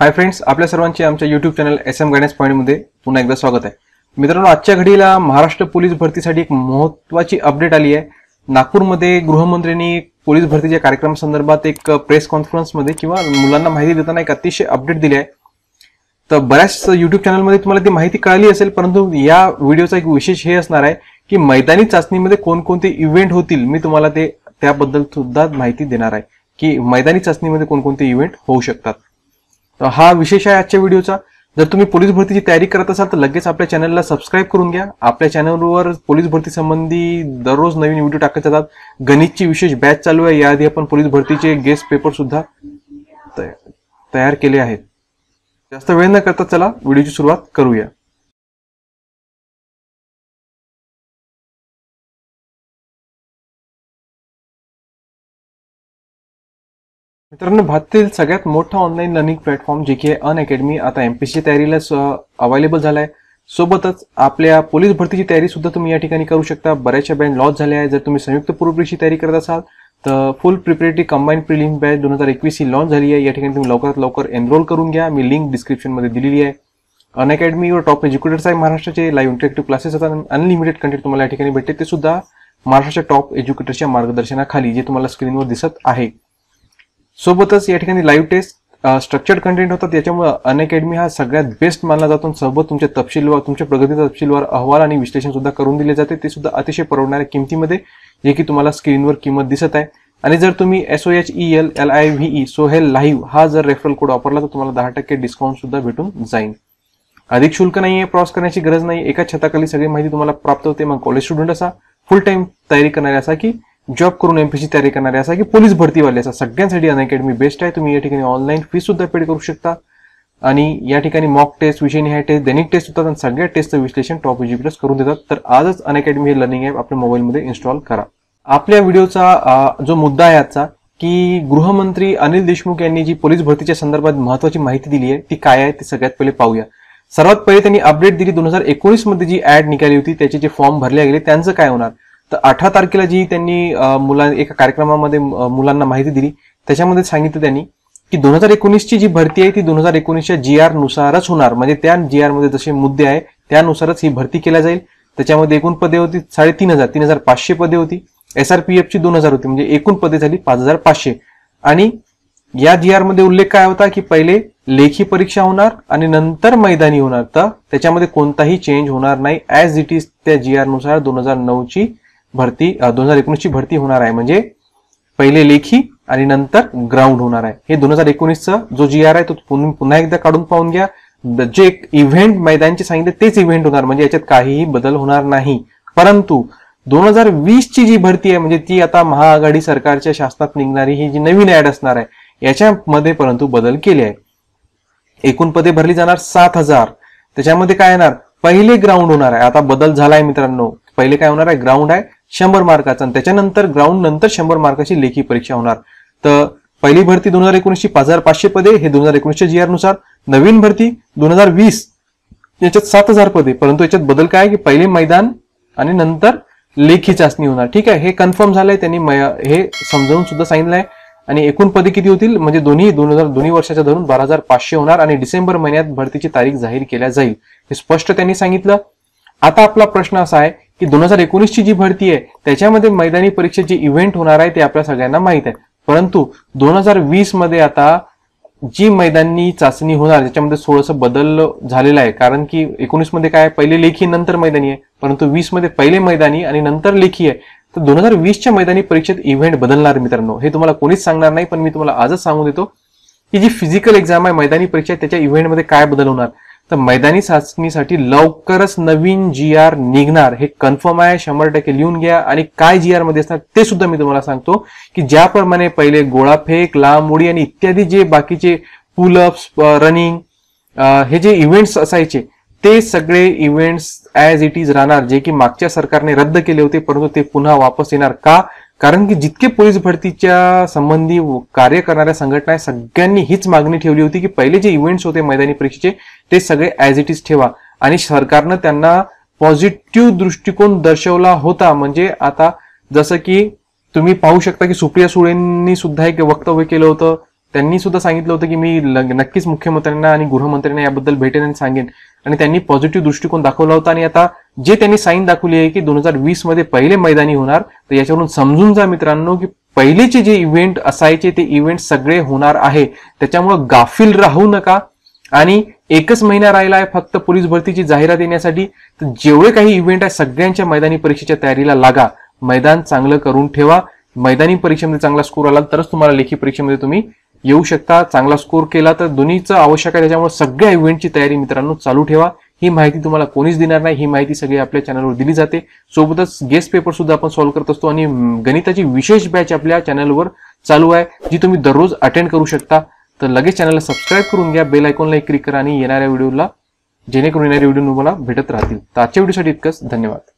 hi friends आपल्या सर्वांचे आमच्या YouTube channel S M guidance पॉईंटमध्ये पुन्हा एकदा स्वागत आहे मित्रांनो आजच्या घडीला महाराष्ट्र पोलीस भरतीसाठी एक महत्त्वाची अपडेट आली आहे नागपूरमध्ये गृहमंत्र्यांनी पोलीस भरतीच्या कार्यक्रमासंदर्भात एक प्रेस कॉन्फरन्समध्ये किंवा मुलांना माहिती देताना एक अतिशय अपडेट दिली आहे तर बऱ्याच युट्यूब चॅनलमध्ये तुम्हाला ती माहिती कळाली असेल परंतु या व्हिडिओचा एक विशेष हे असणार आहे की मैदानी चाचणीमध्ये कोणकोणते इव्हेंट होतील मी तुम्हाला ते त्याबद्दल सुद्धा माहिती देणार आहे की मैदानी चाचणीमध्ये कोणकोणते इव्हेंट होऊ शकतात तर हा विशेष आहे आजच्या व्हिडिओचा जर तुम्ही पोलीस भरतीची तयारी करत असाल तर लगेच आपल्या चॅनलला सबस्क्राईब करून घ्या आपल्या चॅनलवर पोलीस भरती संबंधी दररोज नवीन व्हिडिओ टाकत जातात गणितची विशेष बॅच चालू आहे याआधी आपण पोलीस भरतीचे गेस्ट पेपर सुद्धा तयार केले आहेत जास्त वेळ न करता चला व्हिडिओची सुरुवात करूया मित्रांनो भारतातील सगळ्यात मोठा ऑनलाईन लर्निंग प्लॅटफॉर्म जे की अन अकॅडमी आता एम तयारीला अवेलेबल झाला आहे सोबतच आपल्या पोलीस भरतीची तयारी सुद्धा तुम्ही या ठिकाणी करू शकता बऱ्याचशा बँच लॉस झाल्या आहे जर तुम्ही संयुक्त परीक्षेची तयारी करत असाल तर full preparatory combine prelim batch दोन हजार एकवीस ही लॉन्च झाली आहे या ठिकाणी तुम्ही लवकरात लवकर एनरोल करून घ्या मी लिंक डिस्क्रिप्शनमध्ये दिलेली आहे अन व टॉप एज्युकेटर्स आहे महाराष्ट्राचे लाईव्ह इंटरेक्टिव्ह क्लासेस आता अनलिमिटेड कंटेंट तुम्हाला या ठिकाणी भेटते ते सुद्धा महाराष्ट्राच्या टॉप एज्युकेटरच्या मार्गदर्शनाखाली जे तुम्हाला स्क्रीनवर दिसत आहे सोबतच या ठिकाणी लाईव्ह टेस्ट स्ट्रक्चर्ड कंटेंट होतात त्याच्यामुळं अनअकॅडमी हा सगळ्यात बेस्ट मानला जातो सोबत तुमच्या तपशीलवार तुमच्या प्रगतीचा तपशीलवार अहवाल आणि विश्लेषण सुद्धा करून दिले जाते ते सुद्धा अतिशय परवडणाऱ्या किमतीमध्ये जे की तुम्हाला स्क्रीनवर किंमत दिसत आहे आणि जर तुम्ही S O H E L L I V E Sohel live हा जर रेफरल कोड वापरला तर तुम्हाला दहा टक्के डिस्काउंट सुद्धा भेटून जाईल अधिक शुल्क नाही आहे प्रॉस करण्याची गरज नाही एका छताखाली सगळी माहिती तुम्हाला प्राप्त होते मग कॉलेज स्टुडंट असा फुल टाइम तयारी करणारे असा की जॉब करून एम तयारी करणारे असा की पोलीस भरतीवाले असा सगळ्यांसाठी अन अकॅडमी बेस्ट आहे तुम्ही या ठिकाणी ऑनलाईन फी सुद्धा पेड करू शकता आणि या ठिकाणी मॉक टेस्ट विषयनिहाय टेस्ट दैनिक टेस्ट होतात आणि सगळ्या टेस्टचं विश्लेषण टॉप प्लस करून देतात तर आजच अन अकॅडमी हे लर्निंग ॲप आपल्या मोबाईलमध्ये इन्स्टॉल करा आपल्या व्हिडिओचा जो मुद्दा आहे आजचा की गृहमंत्री अनिल देशमुख यांनी जी पोलीस भरतीच्या संदर्भात महत्वाची माहिती दिली आहे ती काय आहे ती सगळ्यात पहिले पाहूया सर्वात पहिले त्यांनी अपडेट दिली दोन हजार एकोणीसमध्ये जी ऍड निघाली होती त्याचे जे फॉर्म भरले गेले त्यांचं काय होणार तर अठरा तारखेला जी त्यांनी मुला एका कार्यक्रमामध्ये मुलांना माहिती दिली त्याच्यामध्ये सांगितलं त्यांनी की दोन हजार एकोणीसची जी भरती आहे ती दोन हजार एकोणीसच्या जी आर नुसारच होणार म्हणजे त्या जी आर मध्ये जसे मुद्दे आहे त्यानुसारच ही भरती केल्या जाईल त्याच्यामध्ये एकूण पदे होती साडेतीन हजार तीन हजार पाचशे पदे होती एस आर पी दोन हजार होती म्हणजे एकूण पदे झाली पाच हजार पाचशे आणि या जी आर मध्ये उल्लेख काय होता की पहिले लेखी परीक्षा होणार आणि नंतर मैदानी होणार तर त्याच्यामध्ये कोणताही चेंज होणार नाही ऍज इट इज त्या जी आर नुसार दोन हजार नऊची भरती दोन हजार एकोणीसची भरती होणार आहे म्हणजे पहिले लेखी आणि नंतर ग्राउंड होणार आहे हे दोन हजार एकोणीसचा जो जी आर आहे तो पुन्हा एकदा काढून पाहून घ्या जे इव्हेंट मैदानचे सांगितले तेच इव्हेंट होणार म्हणजे याच्यात काहीही बदल होणार नाही परंतु दोन हजार वीसची जी भरती आहे म्हणजे ती आता महाआघाडी सरकारच्या शासनात निघणारी ही जी नवीन ऍड असणार आहे याच्यामध्ये परंतु बदल केले आहे एकूण पदे भरली जाणार सात हजार त्याच्यामध्ये काय येणार पहिले ग्राउंड होणार आहे आता बदल झालाय मित्रांनो पहिले काय होणार आहे ग्राउंड आहे शंभर मार्काचा आणि त्याच्यानंतर ग्राउंड नंतर शंभर मार्काची लेखी परीक्षा होणार तर पहिली भरती दोन हजार एकोणीसची पाच हजार पाचशे पदे हे दोन हजार एकोणीसच्या जी आर नुसार नवीन भरती दोन हजार वीस याच्यात सात हजार पदे परंतु याच्यात बदल काय की पहिले मैदान आणि नंतर लेखी चाचणी होणार ठीक आहे हे कन्फर्म झालंय त्यांनी हे समजावून सुद्धा सांगितलंय आणि एकूण पदे किती होतील म्हणजे दोन्ही दोन हजार दोन्ही वर्षाच्या धरून बारा हजार पाचशे होणार आणि डिसेंबर महिन्यात भरतीची तारीख जाहीर केल्या जाईल हे स्पष्ट त्यांनी सांगितलं आता आपला प्रश्न असा आहे की दोन हजार एकोणीसची जी भरती आहे त्याच्यामध्ये मैदानी जे इव्हेंट होणार आहे ते आपल्या सगळ्यांना माहीत आहे परंतु दोन हजार वीस मध्ये आता जी मैदानी चाचणी होणार त्याच्यामध्ये थोडस बदल झालेला आहे कारण की एकोणीसमध्ये काय पहिले लेखी नंतर मैदानी आहे परंतु मध्ये पहिले मैदानी आणि नंतर लेखी आहे तर दोन हजार वीसच्या मैदानी परीक्षेत इव्हेंट बदलणार मित्रांनो हे तुम्हाला कोणीच सांगणार नाही पण मी तुम्हाला आजच सांगू देतो की जी फिजिकल एक्झाम आहे मैदानी परीक्षा त्याच्या इव्हेंटमध्ये काय बदल होणार तर मैदानी चाचणीसाठी लवकरच नवीन जी आर निघणार हे कन्फर्म आहे शंभर टक्के लिहून घ्या आणि काय जी आर मध्ये असणार ते सुद्धा मी तुम्हाला सांगतो की ज्याप्रमाणे पहिले गोळाफेक लांब उडी आणि इत्यादी जे बाकीचे पुलअप्स रनिंग हे जे इव्हेंट्स असायचे ते सगळे इव्हेंट्स ॲज इट इज राहणार जे की मागच्या सरकारने रद्द केले होते परंतु ते पुन्हा वापस येणार का कारण की जितके पोलीस भरतीच्या संबंधी कार्य करणाऱ्या संघटना आहे सगळ्यांनी हीच मागणी ठेवली होती की पहिले जे इव्हेंट्स होते मैदानी परीक्षेचे ते सगळे ऍज इट इज ठेवा आणि सरकारनं त्यांना पॉझिटिव्ह दृष्टिकोन दर्शवला होता म्हणजे आता जसं की तुम्ही पाहू शकता की सुप्रिया सुळेंनी सुद्धा एक वक्तव्य केलं होतं त्यांनी सुद्धा सांगितलं होतं की मी नक्कीच मुख्यमंत्र्यांना आणि गृहमंत्र्यांना याबद्दल भेटेन आणि सांगेन आणि त्यांनी पॉझिटिव्ह दृष्टिकोन दाखवला होता आणि आता जे त्यांनी साईन दाखवली आहे की दोन हजार वीस मध्ये पहिले मैदानी होणार तर याच्यावरून समजून जा मित्रांनो की पहिलेचे जे इव्हेंट असायचे ते इव्हेंट सगळे होणार आहे त्याच्यामुळे गाफील राहू नका आणि एकच महिना राहिला आहे फक्त पोलीस भरतीची जाहिरात येण्यासाठी तर जेवढे काही इव्हेंट आहे सगळ्यांच्या मैदानी परीक्षेच्या तयारीला लागा मैदान चांगलं करून ठेवा मैदानी परीक्षेमध्ये चांगला स्कोर आला तरच तुम्हाला लेखी परीक्षेमध्ये तुम्ही येऊ शकता चांगला स्कोर केला तर दोन्हीचं आवश्यक आहे त्याच्यामुळे सगळ्या इव्हेंटची तयारी मित्रांनो चालू ठेवा ही माहिती तुम्हाला कोणीच देणार नाही ही माहिती सगळी आपल्या चॅनलवर दिली जाते सोबतच गेस्ट पेपर सुद्धा आपण सॉल्व्ह करत असतो आणि गणिताची विशेष बॅच आपल्या चॅनलवर चालू आहे जी तुम्ही दररोज अटेंड करू शकता तर लगेच चॅनलला सबस्क्राईब करून घ्या बेल आयकॉनला क्लिक करा आणि येणाऱ्या व्हिडिओला जेणेकरून येणाऱ्या व्हिडिओ तुम्हाला भेटत राहतील तर आजच्या व्हिडिओसाठी इतकंच धन्यवाद